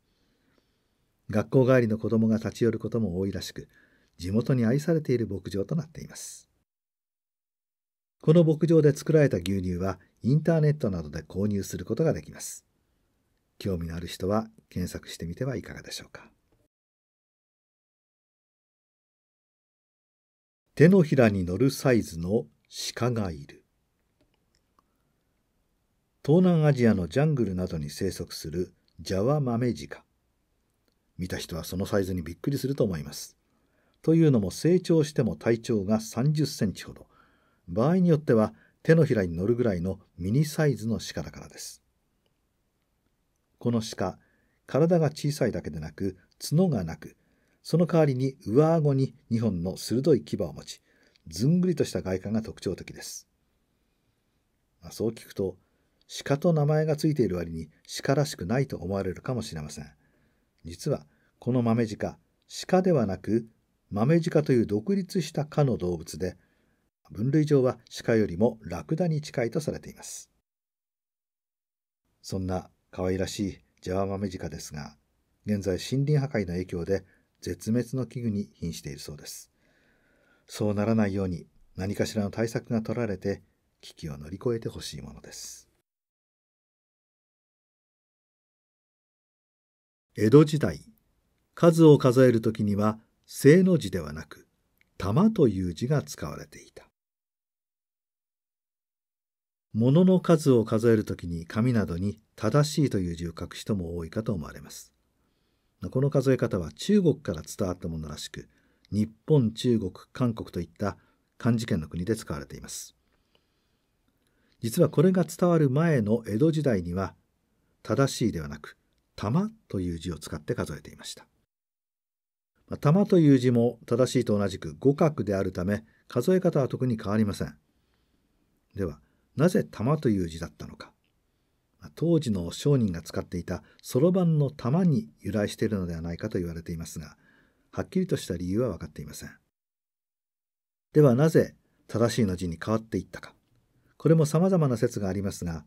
Speaker 2: 学校帰りの子供が立ち寄ることも多いらしく、地元に愛されている牧場となっています。この牧場で作られた牛乳はインターネットなどで購入することができます。興味のある人は検索してみてはいかがでしょうか。
Speaker 1: 手のひらに乗る
Speaker 2: サイズの鹿がいる。東南アジアのジャングルなどに生息するジャワマメジカ。見た人はそのサイズにびっくりすると思います。というのも成長しても体長が30センチほど、場合によっては手のひらに乗るぐらいのミニサイズの鹿だからです。この鹿、体が小さいだけでなく、角がなく、その代わりに上顎に2本の鋭い牙を持ち、ずんぐりとした外観が特徴的です。まあ、そう聞くと、鹿と名前がついている割に鹿らしくないと思われるかもしれません。実はこの豆鹿、鹿ではなく豆鹿という独立した科の動物で、分類上は鹿よりもラクダに近いとされています。そんな可愛らしいジャワマメジカですが、現在森林破壊の影響で絶滅の危惧に瀕しているそうです。そうならないように何かしらの対策が取られて危機を乗り越えてほしいものです。
Speaker 1: 江戸時代数
Speaker 2: を数える時には正の字ではなく玉という字が使われていた物の数を数える時に紙などに正しいという字を書く人も多いかと思われますこの数え方は中国から伝わったものらしく日本中国韓国といった漢字圏の国で使われています実はこれが伝わる前の江戸時代には正しいではなく玉という字を使って数えていました。玉という字も正しいと同じく五角であるため数え方は特に変わりません。では、なぜ玉という字だったのか。当時の商人が使っていたそろばんの玉に由来しているのではないかと言われていますが、はっきりとした理由は分かっていません。ではなぜ正しいの字に変わっていったか。これも様々な説がありますが、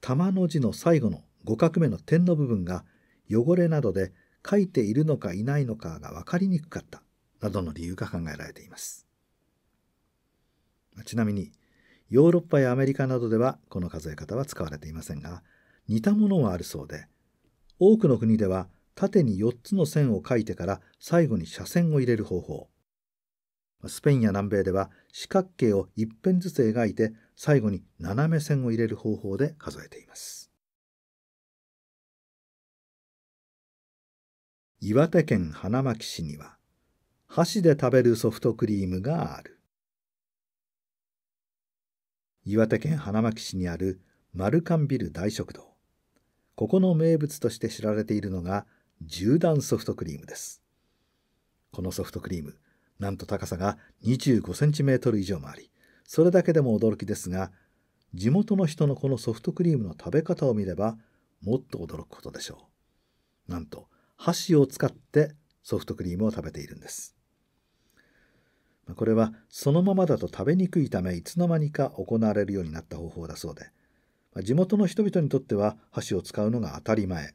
Speaker 2: 玉の字の最後の五画目の点の部分が汚れなどで書いているのかいないのかが分かりにくかったなどの理由が考えられています。ちなみにヨーロッパやアメリカなどではこの数え方は使われていませんが似たものはあるそうで多くの国では縦に4つの線を書いてから最後に斜線を入れる方法スペインや南米では四角形を一辺ずつ描いて最後に斜め線を入れる方法で数えています。
Speaker 1: 岩手県
Speaker 2: 花巻市には箸で食べるソフトクリームがある岩手県花巻市にあるマルカンビル大食堂ここの名物として知られているのが10ソフトクリームですこのソフトクリームなんと高さが25センチメートル以上もありそれだけでも驚きですが地元の人のこのソフトクリームの食べ方を見ればもっと驚くことでしょうなんと箸を使ってソフトクリームを食べているんですこれはそのままだと食べにくいためいつの間にか行われるようになった方法だそうで地元の人々にとっては箸を使うのが当たり前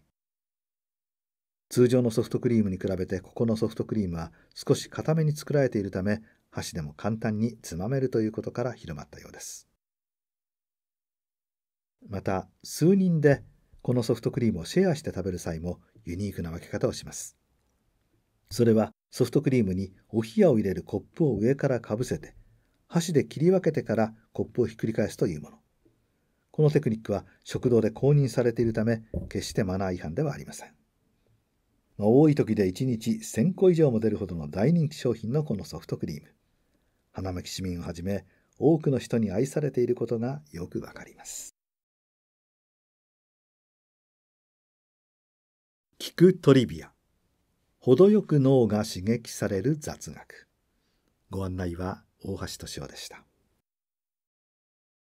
Speaker 2: 通常のソフトクリームに比べてここのソフトクリームは少し固めに作られているため箸でも簡単につまめるということから広まったようですまた数人でこのソフトクリームをシェアして食べる際もユニークな分け方をします。それはソフトクリームにお冷やを入れるコップを上からかぶせて、箸で切り分けてからコップをひっくり返すというもの。このテクニックは食堂で公認されているため、決してマナー違反ではありません。まあ、多い時で1日1000個以上も出るほどの大人気商品のこのソフトクリーム。花巻市民をはじめ、多くの人に愛されていることがよくわかります。
Speaker 1: 聞くトリビア程よく脳が刺激される雑学ご案内は大橋敏夫でした